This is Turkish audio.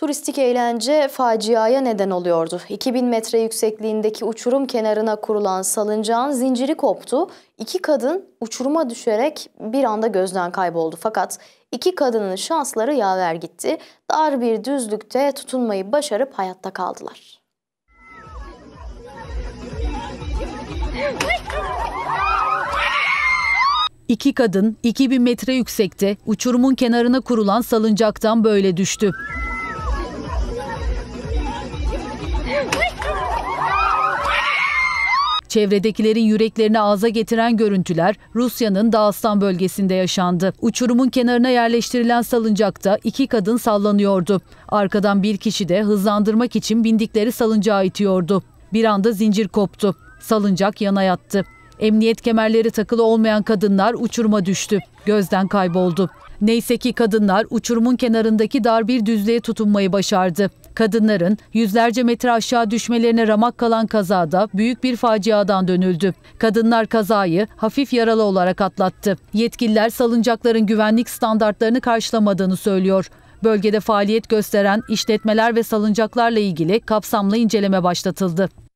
Turistik eğlence faciaya neden oluyordu. 2000 metre yüksekliğindeki uçurum kenarına kurulan salıncağın zinciri koptu. İki kadın uçuruma düşerek bir anda gözden kayboldu. Fakat iki kadının şansları yaver gitti. Dar bir düzlükte tutunmayı başarıp hayatta kaldılar. İki kadın 2000 metre yüksekte uçurumun kenarına kurulan salıncaktan böyle düştü. Çevredekilerin yüreklerini ağza getiren görüntüler Rusya'nın Dağıstan bölgesinde yaşandı. Uçurumun kenarına yerleştirilen salıncakta iki kadın sallanıyordu. Arkadan bir kişi de hızlandırmak için bindikleri salıncağa itiyordu. Bir anda zincir koptu. Salıncak yana yattı. Emniyet kemerleri takılı olmayan kadınlar uçuruma düştü. Gözden kayboldu. Neyse ki kadınlar uçurumun kenarındaki dar bir düzlüğe tutunmayı başardı. Kadınların yüzlerce metre aşağı düşmelerine ramak kalan kazada büyük bir faciadan dönüldü. Kadınlar kazayı hafif yaralı olarak atlattı. Yetkililer salıncakların güvenlik standartlarını karşılamadığını söylüyor. Bölgede faaliyet gösteren işletmeler ve salıncaklarla ilgili kapsamlı inceleme başlatıldı.